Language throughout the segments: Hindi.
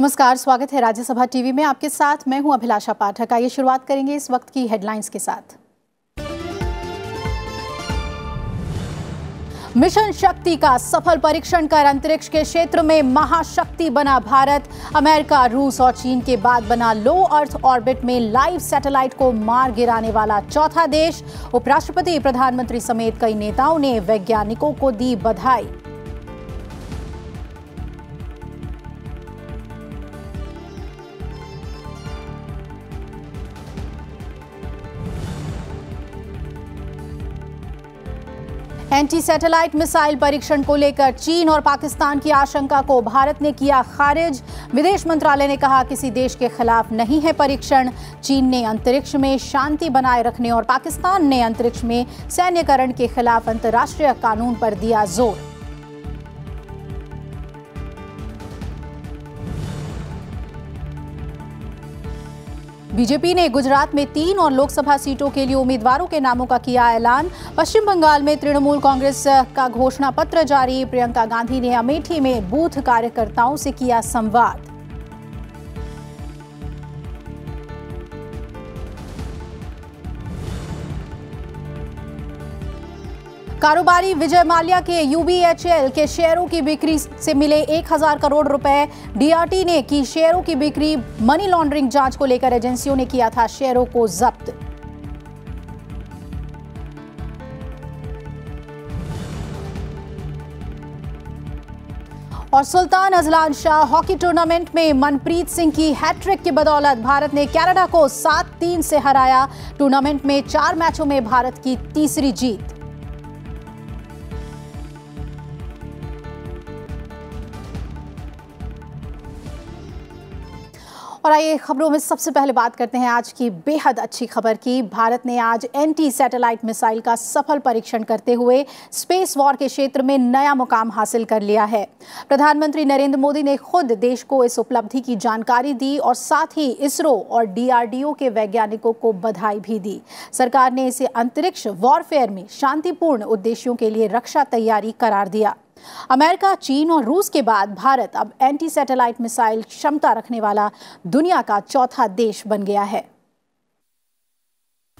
नमस्कार स्वागत है राज्यसभा टीवी में आपके साथ मैं हूं अभिलाषा पाठक आइए शुरुआत करेंगे इस वक्त की हेडलाइंस के साथ मिशन शक्ति का सफल परीक्षण कर अंतरिक्ष के क्षेत्र में महाशक्ति बना भारत अमेरिका रूस और चीन के बाद बना लो अर्थ ऑर्बिट में लाइव सैटेलाइट को मार गिराने वाला चौथा देश उपराष्ट्रपति प्रधानमंत्री समेत कई नेताओं ने वैज्ञानिकों को दी बधाई एंटी सैटेलाइट मिसाइल परीक्षण को लेकर चीन और पाकिस्तान की आशंका को भारत ने किया खारिज विदेश मंत्रालय ने कहा किसी देश के खिलाफ नहीं है परीक्षण चीन ने अंतरिक्ष में शांति बनाए रखने और पाकिस्तान ने अंतरिक्ष में सैन्यकरण के खिलाफ अंतर्राष्ट्रीय कानून पर दिया जोर बीजेपी ने गुजरात में तीन और लोकसभा सीटों के लिए उम्मीदवारों के नामों का किया ऐलान पश्चिम बंगाल में तृणमूल कांग्रेस का घोषणा पत्र जारी प्रियंका गांधी ने अमेठी में बूथ कार्यकर्ताओं से किया संवाद कारोबारी विजय माल्या के यूबीएचएल के शेयरों की बिक्री से मिले एक हजार करोड़ रुपए डीआरटी ने की शेयरों की बिक्री मनी लॉन्ड्रिंग जांच को लेकर एजेंसियों ने किया था शेयरों को जब्त और Sultan Azlan Shah hockey tournament में मनप्रीत सिंह की हैट्रिक की बदौलत भारत ने कनाडा को सात तीन से हराया टूर्नामेंट में चार मैचों में भारत की तीसरी जीत और आइए खबरों में सबसे पहले बात करते हैं आज की बेहद अच्छी खबर की भारत ने आज एंटी सैटेलाइट मिसाइल का सफल परीक्षण करते हुए स्पेस वॉर के क्षेत्र में नया मुकाम हासिल कर लिया है प्रधानमंत्री नरेंद्र मोदी ने खुद देश को इस उपलब्धि की जानकारी दी और साथ ही इसरो और डीआरडीओ के वैज्ञानिकों को बधाई भी दी सरकार ने इसे अंतरिक्ष वॉरफेयर में शांतिपूर्ण उद्देश्यों के लिए रक्षा तैयारी करार दिया अमेरिका चीन और रूस के बाद भारत अब एंटी सैटेलाइट मिसाइल क्षमता रखने वाला दुनिया का चौथा देश बन गया है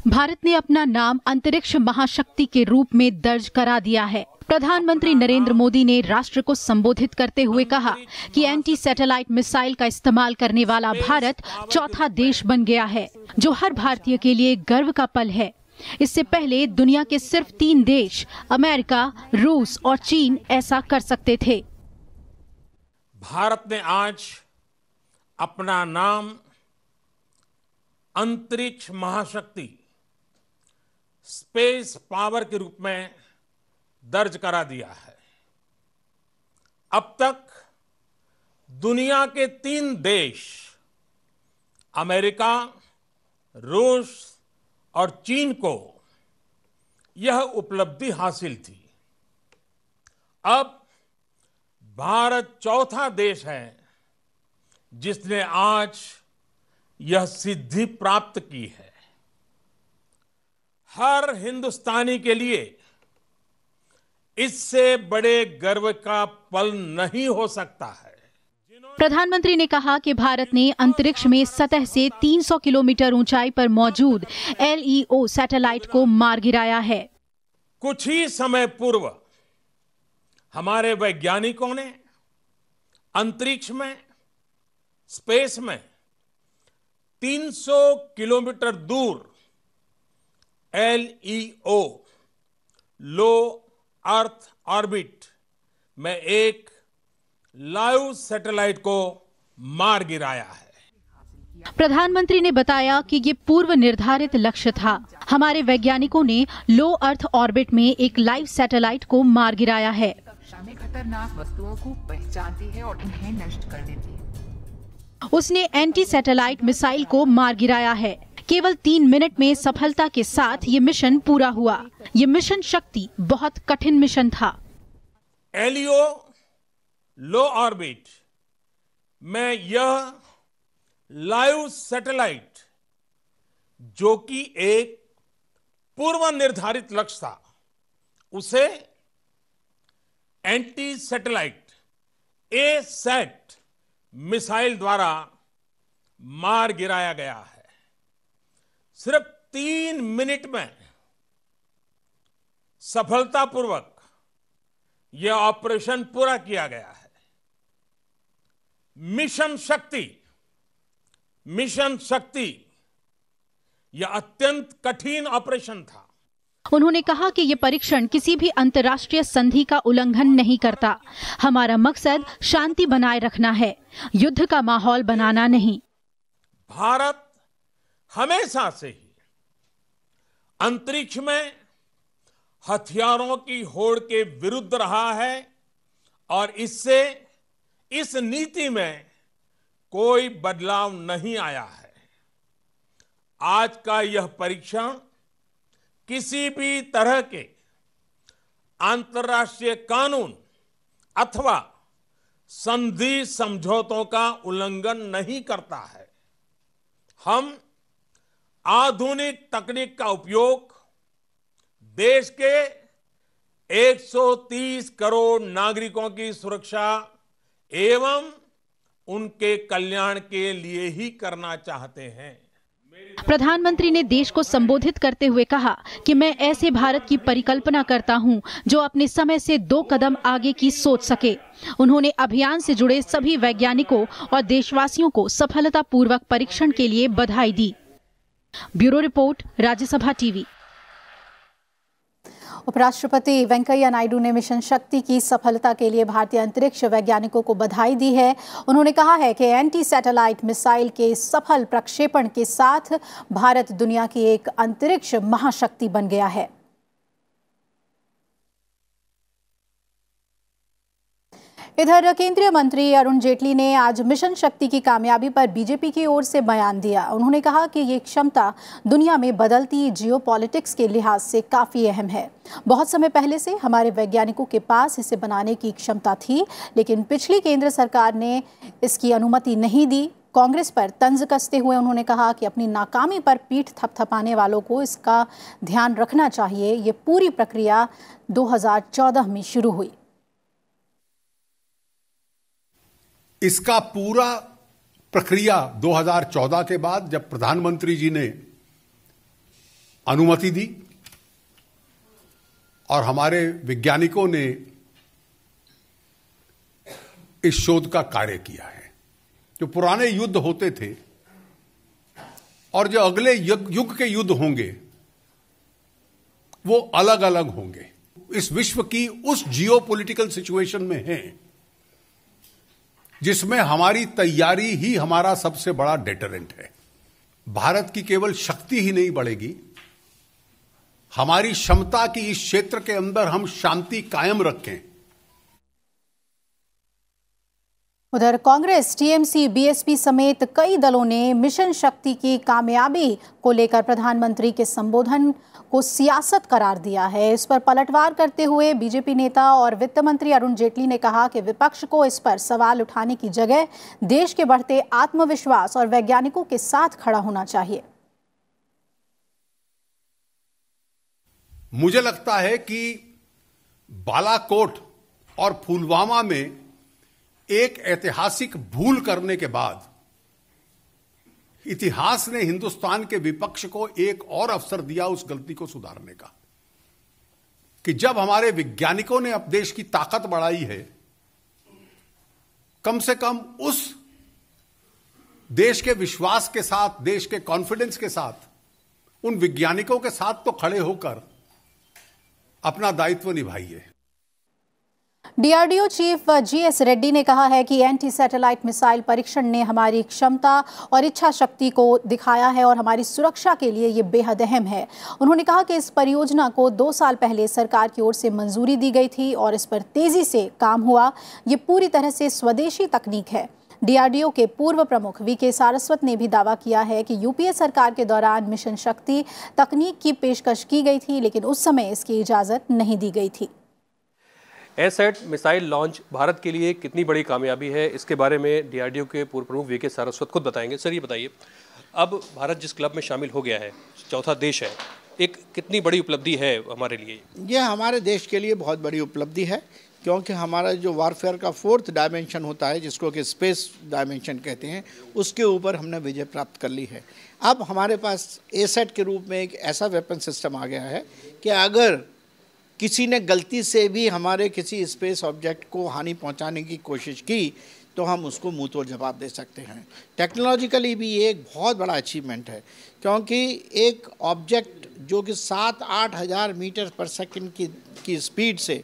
भारत ने अपना नाम अंतरिक्ष महाशक्ति के रूप में दर्ज करा दिया है प्रधानमंत्री नरेंद्र मोदी ने राष्ट्र को संबोधित करते हुए कहा कि एंटी सैटेलाइट मिसाइल का इस्तेमाल करने वाला भारत चौथा देश बन गया है जो हर भारतीय के लिए गर्व का पल है इससे पहले दुनिया के सिर्फ तीन देश अमेरिका रूस और चीन ऐसा कर सकते थे भारत ने आज अपना नाम अंतरिक्ष महाशक्ति स्पेस पावर के रूप में दर्ज करा दिया है अब तक दुनिया के तीन देश अमेरिका रूस और चीन को यह उपलब्धि हासिल थी अब भारत चौथा देश है जिसने आज यह सिद्धि प्राप्त की है हर हिंदुस्तानी के लिए इससे बड़े गर्व का पल नहीं हो सकता है प्रधानमंत्री ने कहा कि भारत ने अंतरिक्ष में सतह से 300 किलोमीटर ऊंचाई पर मौजूद एलईओ सैटेलाइट को मार गिराया है कुछ ही समय पूर्व हमारे वैज्ञानिकों ने अंतरिक्ष में स्पेस में 300 किलोमीटर दूर एलईओ लो अर्थ ऑर्बिट में एक लाइव सैटेलाइट को मार गिराया है प्रधानमंत्री ने बताया कि ये पूर्व निर्धारित लक्ष्य था हमारे वैज्ञानिकों ने लो अर्थ ऑर्बिट में एक लाइव सैटेलाइट को मार गिराया है खतरनाक वस्तुओं को पहचानती है और इन्हें नष्ट कर देती है उसने एंटी सैटेलाइट मिसाइल को मार गिराया है केवल तीन मिनट में सफलता के साथ ये मिशन पूरा हुआ ये मिशन शक्ति बहुत कठिन मिशन था एलियो लो ऑर्बिट में यह लाइव सैटेलाइट जो कि एक पूर्व निर्धारित लक्ष्य था उसे anti satellite A SAT missile द्वारा मार गिराया गया है सिर्फ तीन मिनट में सफलतापूर्वक यह ऑपरेशन पूरा किया गया है मिशन शक्ति मिशन शक्ति यह अत्यंत कठिन ऑपरेशन था उन्होंने कहा कि यह परीक्षण किसी भी अंतर्राष्ट्रीय संधि का उल्लंघन नहीं करता हमारा मकसद शांति बनाए रखना है युद्ध का माहौल बनाना नहीं भारत हमेशा से ही अंतरिक्ष में हथियारों की होड़ के विरुद्ध रहा है और इससे इस नीति में कोई बदलाव नहीं आया है आज का यह परीक्षण किसी भी तरह के अंतर्राष्ट्रीय कानून अथवा संधि समझौतों का उल्लंघन नहीं करता है हम आधुनिक तकनीक का उपयोग देश के 130 करोड़ नागरिकों की सुरक्षा एवं उनके कल्याण के लिए ही करना चाहते हैं प्रधानमंत्री ने देश को संबोधित करते हुए कहा कि मैं ऐसे भारत की परिकल्पना करता हूं जो अपने समय से दो कदम आगे की सोच सके उन्होंने अभियान से जुड़े सभी वैज्ञानिकों और देशवासियों को सफलतापूर्वक परीक्षण के लिए बधाई दी ब्यूरो रिपोर्ट राज्यसभा टीवी उपराष्ट्रपति वेंकैया नायडू ने मिशन शक्ति की सफलता के लिए भारतीय अंतरिक्ष वैज्ञानिकों को बधाई दी है उन्होंने कहा है कि एंटी सैटेलाइट मिसाइल के सफल प्रक्षेपण के साथ भारत दुनिया की एक अंतरिक्ष महाशक्ति बन गया है इधर केंद्रीय मंत्री अरुण जेटली ने आज मिशन शक्ति की कामयाबी पर बीजेपी की ओर से बयान दिया उन्होंने कहा कि ये क्षमता दुनिया में बदलती जियो के लिहाज से काफ़ी अहम है बहुत समय पहले से हमारे वैज्ञानिकों के पास इसे बनाने की क्षमता थी लेकिन पिछली केंद्र सरकार ने इसकी अनुमति नहीं दी कांग्रेस पर तंज कसते हुए उन्होंने कहा कि अपनी नाकामी पर पीठ थपथपाने वालों को इसका ध्यान रखना चाहिए ये पूरी प्रक्रिया 2014 में शुरू हुई इसका पूरा प्रक्रिया 2014 के बाद जब प्रधानमंत्री जी ने अनुमति दी और हमारे वैज्ञानिकों ने इस शोध का कार्य किया है जो पुराने युद्ध होते थे और जो अगले युग के युद्ध होंगे वो अलग अलग होंगे इस विश्व की उस जियोपॉलिटिकल सिचुएशन में हैं जिसमें हमारी तैयारी ही हमारा सबसे बड़ा डेटरेंट है भारत की केवल शक्ति ही नहीं बढ़ेगी हमारी क्षमता की इस क्षेत्र के अंदर हम शांति कायम रखें उधर कांग्रेस टीएमसी बीएसपी समेत कई दलों ने मिशन शक्ति की कामयाबी को लेकर प्रधानमंत्री के संबोधन को सियासत करार दिया है इस पर पलटवार करते हुए बीजेपी नेता और वित्त मंत्री अरुण जेटली ने कहा कि विपक्ष को इस पर सवाल उठाने की जगह देश के बढ़ते आत्मविश्वास और वैज्ञानिकों के साथ खड़ा होना चाहिए मुझे लगता है कि बालाकोट और फुलवामा में एक ऐतिहासिक भूल करने के बाद इतिहास ने हिंदुस्तान के विपक्ष को एक और अवसर दिया उस गलती को सुधारने का कि जब हमारे वैज्ञानिकों ने अब देश की ताकत बढ़ाई है कम से कम उस देश के विश्वास के साथ देश के कॉन्फिडेंस के साथ उन वैज्ञानिकों के साथ तो खड़े होकर अपना दायित्व निभाइए डीआरडीओ चीफ जीएस रेड्डी ने कहा है कि एंटी सैटेलाइट मिसाइल परीक्षण ने हमारी क्षमता और इच्छा शक्ति को दिखाया है और हमारी सुरक्षा के लिए ये बेहद अहम है उन्होंने कहा कि इस परियोजना को दो साल पहले सरकार की ओर से मंजूरी दी गई थी और इस पर तेज़ी से काम हुआ ये पूरी तरह से स्वदेशी तकनीक है डीआरडीओ के पूर्व प्रमुख वी के सारस्वत ने भी दावा किया है कि यूपीए सरकार के दौरान मिशन शक्ति तकनीक की पेशकश की गई थी लेकिन उस समय इसकी इजाज़त नहीं दी गई थी एसेट मिसाइल लॉन्च भारत के लिए कितनी बड़ी कामयाबी है इसके बारे में डीआरडीओ के पूर्व प्रमुख वी के सारस्वत खुद बताएंगे सर ये बताइए अब भारत जिस क्लब में शामिल हो गया है चौथा देश है एक कितनी बड़ी उपलब्धि है हमारे लिए यह हमारे देश के लिए बहुत बड़ी उपलब्धि है क्योंकि हमारा जो वारफेयर का फोर्थ डायमेंशन होता है जिसको कि स्पेस डायमेंशन कहते हैं उसके ऊपर हमने विजय प्राप्त कर ली है अब हमारे पास एसेट के रूप में एक ऐसा वेपन सिस्टम आ गया है कि अगर किसी ने गलती से भी हमारे किसी स्पेस ऑब्जेक्ट को हानि पहुंचाने की कोशिश की तो हम उसको मुँह तोड़ जवाब दे सकते हैं टेक्नोलॉजिकली भी ये एक बहुत बड़ा अचीवमेंट है क्योंकि एक ऑब्जेक्ट जो कि सात आठ हज़ार मीटर पर सेकंड की की स्पीड से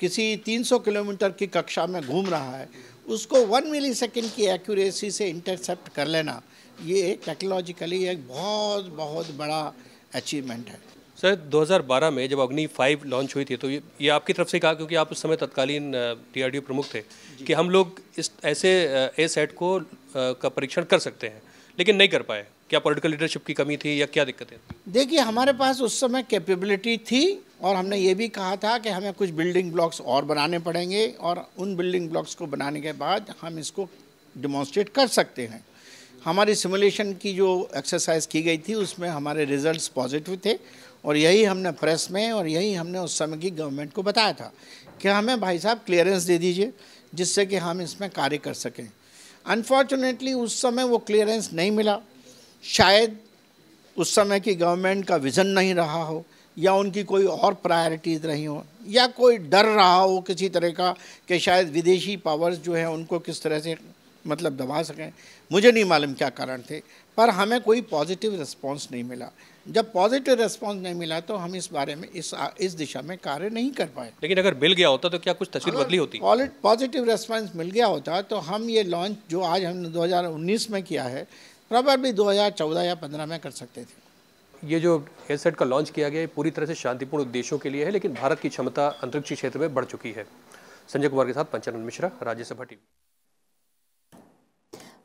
किसी 300 किलोमीटर की कक्षा में घूम रहा है उसको वन मिली सेकेंड की एक्यूरेसी से इंटरसेप्ट कर लेना ये टेक्नोलॉजिकली एक बहुत बहुत बड़ा अचीवमेंट है सर 2012 में जब अग्नि फाइव लॉन्च हुई थी तो ये, ये आपकी तरफ से कहा क्योंकि आप उस समय तत्कालीन डीआरडीओ प्रमुख थे कि हम लोग इस ऐसे ए सेट को का परीक्षण कर सकते हैं लेकिन नहीं कर पाए क्या पॉलिटिकल लीडरशिप की कमी थी या क्या दिक्कतें देखिए हमारे पास उस समय कैपेबिलिटी थी और हमने ये भी कहा था कि हमें कुछ बिल्डिंग ब्लॉक्स और बनाने पड़ेंगे और उन बिल्डिंग ब्लॉक्स को बनाने के बाद हम इसको डिमॉन्स्ट्रेट कर सकते हैं हमारी सिमुलेशन की जो एक्सरसाइज की गई थी उसमें हमारे रिजल्ट्स पॉजिटिव थे और यही हमने प्रेस में और यही हमने उस समय की गवर्नमेंट को बताया था कि हमें भाई साहब क्लियरेंस दे दीजिए जिससे कि हम इसमें कार्य कर सकें अनफॉर्चुनेटली उस समय वो क्लियरेंस नहीं मिला शायद उस समय की गवर्नमेंट का विज़न नहीं रहा हो या उनकी कोई और प्रायोरिटीज़ रही हो या कोई डर रहा हो किसी तरह का कि शायद विदेशी पावर्स जो हैं उनको किस तरह से मतलब दबा सकें मुझे नहीं मालूम क्या कारण थे पर हमें कोई पॉजिटिव रिस्पॉन्स नहीं मिला जब पॉजिटिव रिस्पांस नहीं मिला तो हम इस बारे में इस इस दिशा में कार्य नहीं कर पाए लेकिन अगर मिल गया होता तो क्या कुछ तस्वीर बदली होती पॉजिटिव रिस्पांस मिल गया होता तो हम ये लॉन्च जो आज हमने 2019 में किया है भी दो या पंद्रह में कर सकते थे ये जो हेडसेट का लॉन्च किया गया पूरी तरह से शांतिपूर्ण उद्देश्यों के लिए है लेकिन भारत की क्षमता अंतरिक्ष क्षेत्र में बढ़ चुकी है संजय कुमार के साथ पंचानंद मिश्रा राज्यसभा टीवी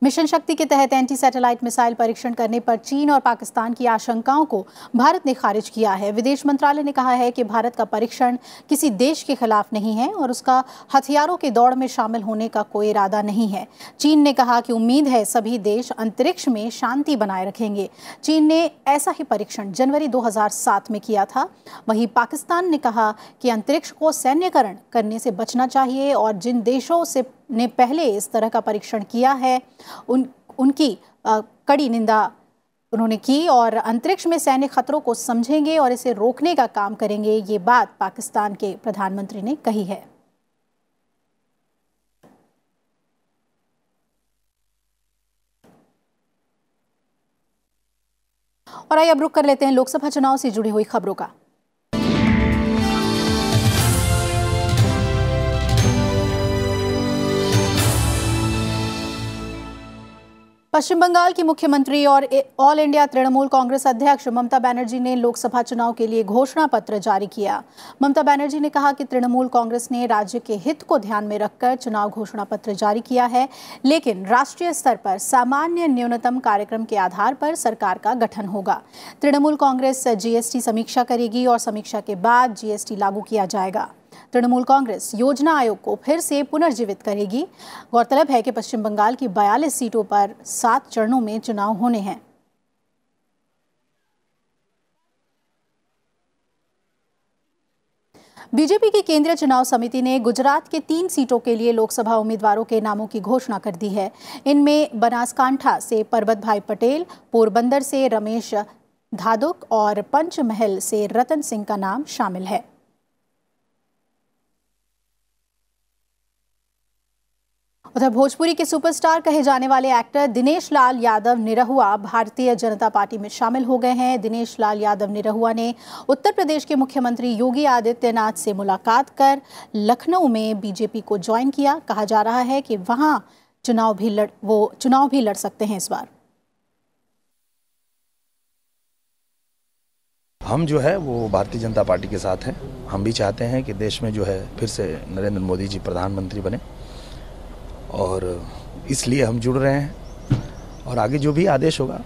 मिशन शक्ति के तहत एंटी सैटेलाइट मिसाइल परीक्षण करने पर चीन और पाकिस्तान की आशंकाओं को भारत ने खारिज किया है विदेश मंत्रालय ने कहा है कि भारत का परीक्षण किसी देश के खिलाफ नहीं है और उसका हथियारों के दौड़ में शामिल होने का कोई इरादा नहीं है चीन ने कहा कि उम्मीद है सभी देश अंतरिक्ष में शांति बनाए रखेंगे चीन ने ऐसा ही परीक्षण जनवरी दो में किया था वहीं पाकिस्तान ने कहा कि अंतरिक्ष को सैन्यकरण करने से बचना चाहिए और जिन देशों से ने पहले इस तरह का परीक्षण किया है उन उनकी आ, कड़ी निंदा उन्होंने की और अंतरिक्ष में सैन्य खतरों को समझेंगे और इसे रोकने का काम करेंगे ये बात पाकिस्तान के प्रधानमंत्री ने कही है और आइए अब रुक कर लेते हैं लोकसभा चुनाव से जुड़ी हुई खबरों का पश्चिम बंगाल की मुख्यमंत्री और ऑल इंडिया तृणमूल कांग्रेस अध्यक्ष ममता बनर्जी ने लोकसभा चुनाव के लिए घोषणा पत्र जारी किया ममता बनर्जी ने कहा कि तृणमूल कांग्रेस ने राज्य के हित को ध्यान में रखकर चुनाव घोषणा पत्र जारी किया है लेकिन राष्ट्रीय स्तर पर सामान्य न्यूनतम कार्यक्रम के आधार पर सरकार का गठन होगा तृणमूल कांग्रेस जीएसटी समीक्षा करेगी और समीक्षा के बाद जीएसटी लागू किया जाएगा तृणमूल कांग्रेस योजना आयोग को फिर से पुनर्जीवित करेगी गौरतलब है कि पश्चिम बंगाल की बयालीस सीटों पर सात चरणों में चुनाव होने हैं बीजेपी की केंद्रीय चुनाव समिति ने गुजरात के तीन सीटों के लिए लोकसभा उम्मीदवारों के नामों की घोषणा कर दी है इनमें बनासकांठा से परबत भाई पटेल पोरबंदर से रमेश धादुक और पंचमहल से रतन सिंह का नाम शामिल है उधर भोजपुरी के सुपरस्टार कहे जाने वाले एक्टर दिनेश लाल यादव निरहुआ भारतीय जनता पार्टी में शामिल हो गए हैं दिनेश लाल यादव निरहुआ ने उत्तर प्रदेश के मुख्यमंत्री योगी आदित्यनाथ से मुलाकात कर लखनऊ में बीजेपी को ज्वाइन किया कहा जा रहा है कि वहां चुनाव भी लड़ वो चुनाव भी लड़ सकते हैं इस बार हम जो है वो भारतीय जनता पार्टी के साथ हैं हम भी चाहते हैं कि देश में जो है फिर से नरेंद्र मोदी जी प्रधानमंत्री बने और इसलिए हम जुड़ रहे हैं और आगे जो भी आदेश होगा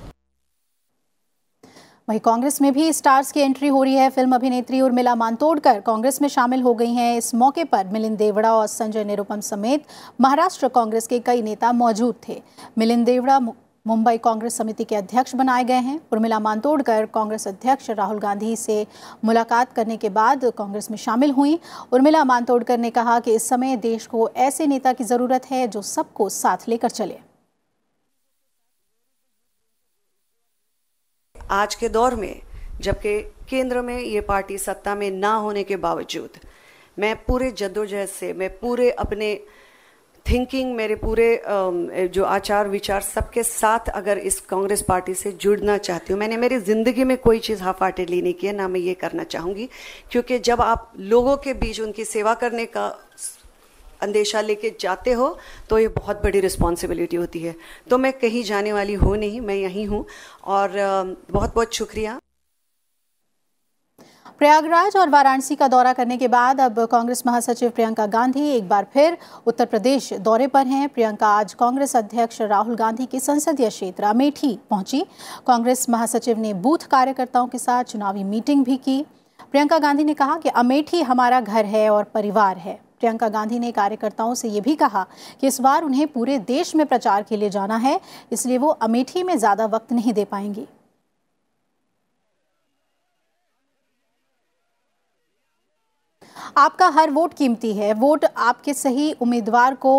वहीं कांग्रेस में भी स्टार्स की एंट्री हो रही है फिल्म अभिनेत्री उर्मिला मानतोड़कर कांग्रेस में शामिल हो गई हैं इस मौके पर मिलिंद देवड़ा और संजय निरुपम समेत महाराष्ट्र कांग्रेस के कई नेता मौजूद थे मिलिंद देवड़ा मुंबई कांग्रेस समिति के अध्यक्ष बनाए गए हैं उर्मिला मांतोड़कर कांग्रेस अध्यक्ष राहुल गांधी से मुलाकात करने के बाद कांग्रेस में शामिल हुई उर्मिला मांतोड़कर ने कहा कि इस समय देश को ऐसे नेता की ज़रूरत है जो सबको साथ लेकर चले आज के दौर में जबकि केंद्र में ये पार्टी सत्ता में ना होने के बावजूद मैं पूरे जद्दोजहद से मैं पूरे अपने थिंकिंग मेरे पूरे जो आचार विचार सबके साथ अगर इस कांग्रेस पार्टी से जुड़ना चाहती हूँ मैंने मेरी ज़िंदगी में कोई चीज़ हाफ ली नहीं की है ना मैं ये करना चाहूँगी क्योंकि जब आप लोगों के बीच उनकी सेवा करने का अंदेशा लेके जाते हो तो ये बहुत बड़ी रिस्पॉन्सिबिलिटी होती है तो मैं कहीं जाने वाली हूँ नहीं मैं यहीं हूँ और बहुत बहुत शुक्रिया प्रयागराज और वाराणसी का दौरा करने के बाद अब कांग्रेस महासचिव प्रियंका गांधी एक बार फिर उत्तर प्रदेश दौरे पर हैं प्रियंका आज कांग्रेस अध्यक्ष राहुल गांधी के संसदीय क्षेत्र अमेठी पहुंची कांग्रेस महासचिव ने बूथ कार्यकर्ताओं के साथ चुनावी मीटिंग भी की प्रियंका गांधी ने कहा कि अमेठी हमारा घर है और परिवार है प्रियंका गांधी ने कार्यकर्ताओं से ये भी कहा कि इस बार उन्हें पूरे देश में प्रचार के लिए जाना है इसलिए वो अमेठी में ज़्यादा वक्त नहीं दे पाएंगी आपका हर वोट कीमती है वोट आपके सही उम्मीदवार को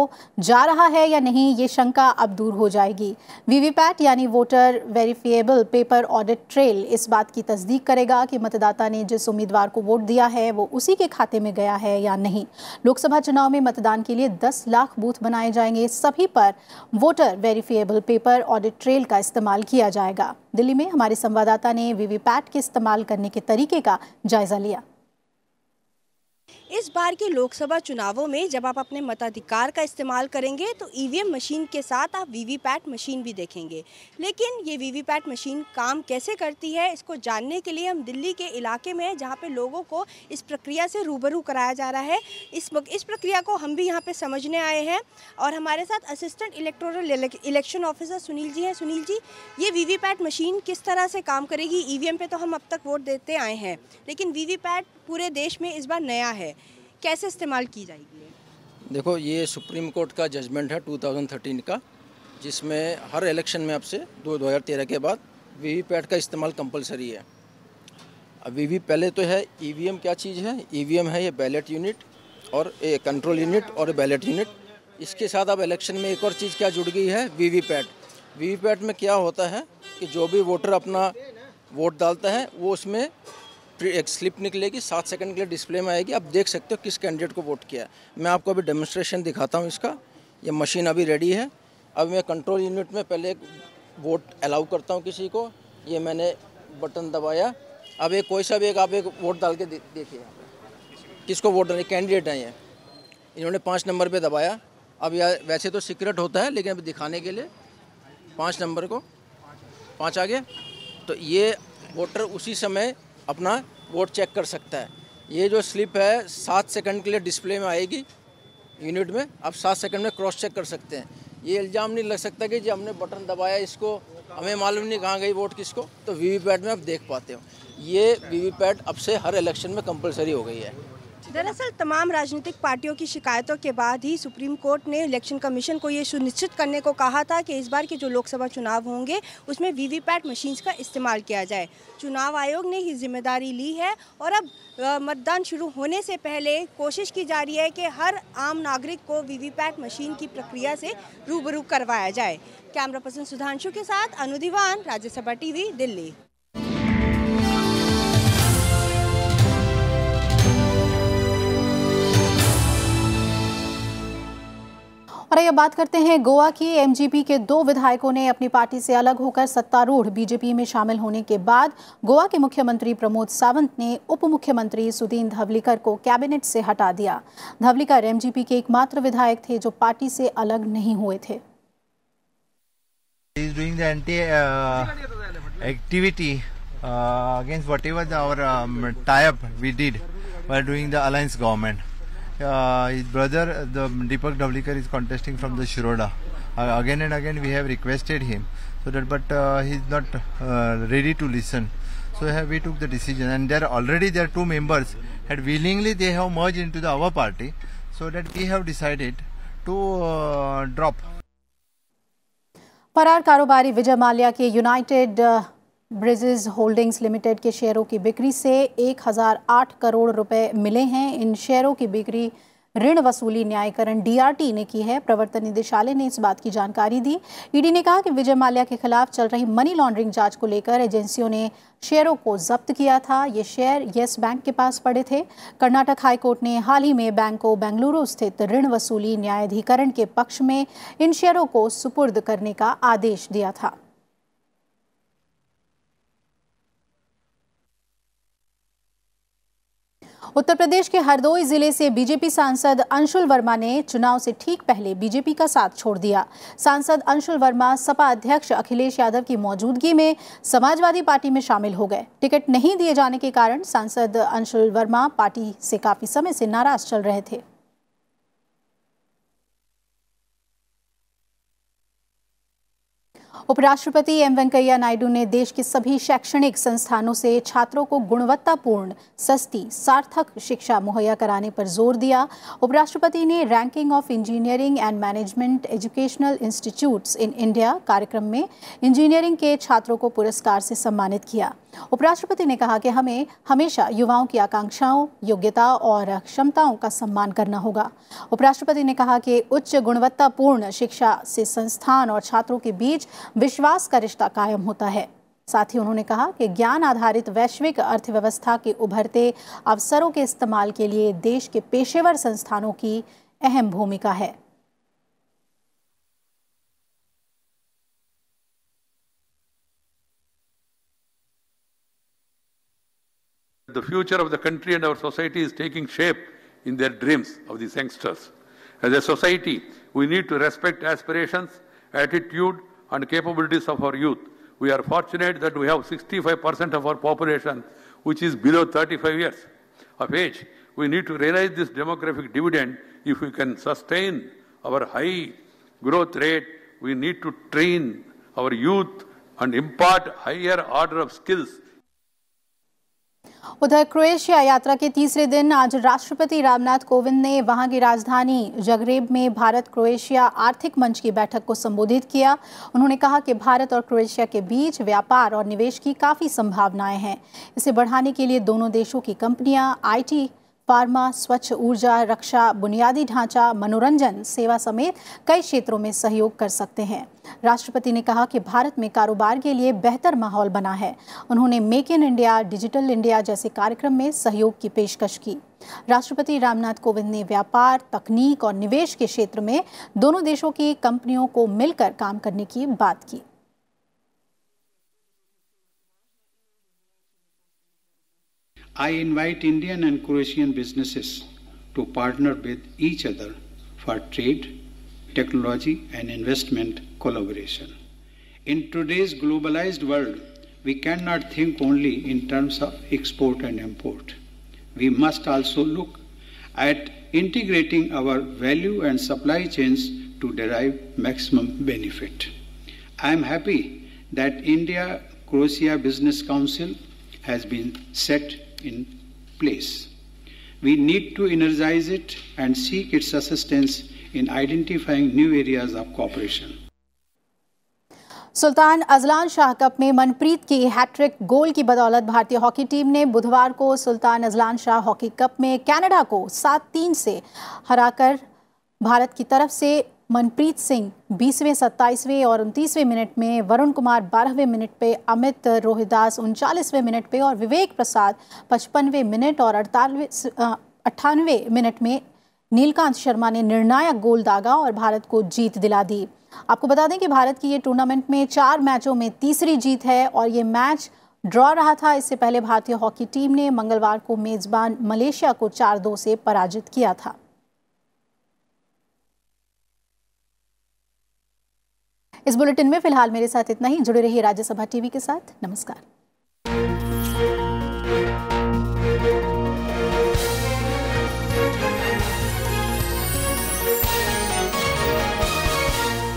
जा रहा है या नहीं ये शंका अब दूर हो जाएगी वीवीपैट यानी voter verifiable paper audit trail इस बात की तस्दीक करेगा कि मतदाता ने जिस उम्मीदवार को वोट दिया है वो उसी के खाते में गया है या नहीं लोकसभा चुनाव में मतदान के लिए दस लाख बूथ बनाए जाएंगे सभी पर voter verifiable paper audit trail का इस्तेमाल किया जाएगा दिल्ली में हमारे संवाददाता ने वीवीपैट के इस्तेमाल करने के तरीके का जायजा लिया इस बार के लोकसभा चुनावों में जब आप अपने मताधिकार का इस्तेमाल करेंगे तो ईवीएम e मशीन के साथ आप वीवीपैट मशीन भी देखेंगे लेकिन ये वीवीपैट मशीन काम कैसे करती है इसको जानने के लिए हम दिल्ली के इलाके में हैं जहाँ पे लोगों को इस प्रक्रिया से रूबरू कराया जा रहा है इस इस प्रक्रिया को हम भी यहाँ पर समझने आए हैं और हमारे साथ assistant electoral election officer Sunil ji हैं सुनील जी ये पैट मशीन किस तरह से काम करेगी ई e पे तो हम अब तक वोट देते आए हैं लेकिन पैट पूरे देश में इस बार नया है कैसे इस्तेमाल की जाएगी देखो ये सुप्रीम कोर्ट का जजमेंट है 2013 का जिसमें हर इलेक्शन में आपसे दो दो के बाद पैट का इस्तेमाल कंपलसरी है अब वी पहले तो है ई e क्या चीज़ है ई e है ये बैलेट यूनिट और ए, कंट्रोल यूनिट और बैलेट यूनिट इसके साथ अब इलेक्शन में एक और चीज़ क्या जुड़ गई है वीवीपैट वीवीपैट में क्या होता है कि जो भी वोटर अपना वोट डालता है वो उसमें एक स्लिप निकलेगी सात सेकंड के लिए डिस्प्ले में आएगी आप देख सकते हो किस कैंडिडेट को वोट किया है मैं आपको अभी डेमोस्ट्रेशन दिखाता हूँ इसका ये मशीन अभी रेडी है अब मैं कंट्रोल यूनिट में पहले एक वोट अलाउ करता हूँ किसी को ये मैंने बटन दबाया अब एक कोई सा भी एक आप एक वोट डाल के देखिए किसको वोट डाले कैंडिडेट हैं ये इन्होंने पाँच नंबर पे दबाया अब यह वैसे तो सीक्रेट होता है लेकिन अभी दिखाने के लिए पाँच नंबर को पाँच आगे तो ये वोटर उसी समय अपना वोट चेक कर सकता है ये जो स्लिप है सात सेकंड के लिए डिस्प्ले में आएगी यूनिट में आप सात सेकंड में क्रॉस चेक कर सकते हैं ये इल्ज़ाम नहीं लग सकता कि जी हमने बटन दबाया इसको हमें मालूम नहीं कहाँ गई वोट किसको तो वीवीपैट में आप देख पाते हो ये वीवीपैट अब से हर इलेक्शन में कंपलसरी हो गई है दरअसल तमाम राजनीतिक पार्टियों की शिकायतों के बाद ही सुप्रीम कोर्ट ने इलेक्शन कमीशन को ये सुनिश्चित करने को कहा था कि इस बार के जो लोकसभा चुनाव होंगे उसमें वीवीपैट मशीन्स का इस्तेमाल किया जाए चुनाव आयोग ने ही जिम्मेदारी ली है और अब मतदान शुरू होने से पहले कोशिश की जा रही है कि हर आम नागरिक को वीवीपैट मशीन की प्रक्रिया से रूबरू करवाया जाए कैमरा पर्सन सुधांशु के साथ अनुदीवान राज्यसभा टीवी दिल्ली और अब बात करते हैं गोवा की एमजीपी के दो विधायकों ने अपनी पार्टी से अलग होकर सत्तारूढ़ बीजेपी में शामिल होने के बाद गोवा के मुख्यमंत्री प्रमोद सावंत ने उप मुख्यमंत्री सुदीन धवलीकर को कैबिनेट से हटा दिया धवलीकर एमजीपी के एकमात्र विधायक थे जो पार्टी से अलग नहीं हुए थे Uh, his brother, the Deepak Davlikar, is contesting from the Shiroda. Uh, again and again, we have requested him, so that but uh, he is not uh, ready to listen. So have, we took the decision, and there already there are two members had willingly they have merged into the our party, so that we have decided to uh, drop. फरार कारोबारी विजय माल्या के यूनाइटेड ब्रिजेज होल्डिंग्स लिमिटेड के शेयरों की बिक्री से 1008 करोड़ रुपए मिले हैं इन शेयरों की बिक्री ऋण वसूली न्यायकरण डीआरटी ने की है प्रवर्तन निदेशालय ने इस बात की जानकारी दी ईडी e ने कहा कि विजय माल्या के खिलाफ चल रही मनी लॉन्ड्रिंग जांच को लेकर एजेंसियों ने शेयरों को जब्त किया था ये शेयर येस बैंक के पास पड़े थे कर्नाटक हाईकोर्ट ने हाल ही में बैंक को बेंगलुरु स्थित ऋण वसूली न्यायाधिकरण के पक्ष में इन शेयरों को सुपुर्द करने का आदेश दिया था उत्तर प्रदेश के हरदोई जिले से बीजेपी सांसद अंशुल वर्मा ने चुनाव से ठीक पहले बीजेपी का साथ छोड़ दिया सांसद अंशुल वर्मा सपा अध्यक्ष अखिलेश यादव की मौजूदगी में समाजवादी पार्टी में शामिल हो गए टिकट नहीं दिए जाने के कारण सांसद अंशुल वर्मा पार्टी से काफी समय से नाराज चल रहे थे उपराष्ट्रपति एम वेंकैया नायडू ने देश के सभी शैक्षणिक संस्थानों से छात्रों को गुणवत्तापूर्ण सस्ती सार्थक शिक्षा मुहैया कराने पर जोर दिया उपराष्ट्रपति ने ranking of engineering and management educational institutes in India कार्यक्रम में इंजीनियरिंग के छात्रों को पुरस्कार से सम्मानित किया उपराष्ट्रपति ने कहा कि हमें हमेशा युवाओं की आकांक्षाओं योग्यता और क्षमताओं का सम्मान करना होगा उपराष्ट्रपति ने कहा कि उच्च गुणवत्तापूर्ण शिक्षा से संस्थान और छात्रों के बीच विश्वास का रिश्ता कायम होता है साथ ही उन्होंने कहा कि ज्ञान आधारित वैश्विक अर्थव्यवस्था के उभरते अवसरों के इस्तेमाल के लिए देश के पेशेवर संस्थानों की अहम भूमिका है The future of the country and our society is taking shape in their dreams of these youngsters. As a society, we need to respect aspirations, attitude, and capabilities of our youth. We are fortunate that we have 65% of our population which is below 35 years of age. We need to realize this demographic dividend if we can sustain our high growth rate. We need to train our youth and impart higher order of skills उधर क्रोएशिया यात्रा के तीसरे दिन आज राष्ट्रपति रामनाथ कोविंद ने वहां की राजधानी जगरेब में भारत क्रोएशिया आर्थिक मंच की बैठक को संबोधित किया उन्होंने कहा कि भारत और क्रोएशिया के बीच व्यापार और निवेश की काफ़ी संभावनाएं हैं इसे बढ़ाने के लिए दोनों देशों की कंपनियां आईटी फार्मा स्वच्छ ऊर्जा रक्षा बुनियादी ढांचा मनोरंजन सेवा समेत कई क्षेत्रों में सहयोग कर सकते हैं राष्ट्रपति ने कहा कि भारत में कारोबार के लिए बेहतर माहौल बना है उन्होंने make in India digital India जैसे कार्यक्रम में सहयोग की पेशकश की राष्ट्रपति रामनाथ कोविंद ने व्यापार तकनीक और निवेश के क्षेत्र में दोनों देशों की कंपनियों को मिलकर काम करने की बात की I invite Indian and Croatian businesses to partner with each other for trade, technology, and investment collaboration. In today's globalized world, we cannot think only in terms of export and import. We must also look at integrating our value and supply chains to derive maximum benefit. I am happy that India Croatia Business Council has been set in place. We need to energize it and seek its assistance in identifying new areas of cooperation. Sultan Azlan Shah cup में मनप्रीत की हैट्रिक गोल की बदौलत भारतीय हॉकी टीम ने बुधवार को Sultan Azlan Shah hockey cup में कनाडा को सात तीन से हराकर भारत की तरफ से मनप्रीत सिंह बीसवें सत्ताईसवें और उनतीसवें मिनट में वरुण कुमार बारहवें मिनट पे अमित रोहिदास उनचालीसवें मिनट पे और विवेक प्रसाद पचपनवें मिनट और अड़तालीसवें अट्ठानवे मिनट में नीलकांत शर्मा ने निर्णायक गोल दागा और भारत को जीत दिला दी आपको बता दें कि भारत की ये टूर्नामेंट में चार मैचों में तीसरी जीत है और ये मैच ड्रॉ रहा था इससे पहले भारतीय हॉकी टीम ने मंगलवार को मेज़बान मलेशिया को चार दो से पराजित किया था इस बुलेटिन में फिलहाल मेरे साथ इतना ही जुड़े रहिए राज्यसभा टीवी के साथ नमस्कार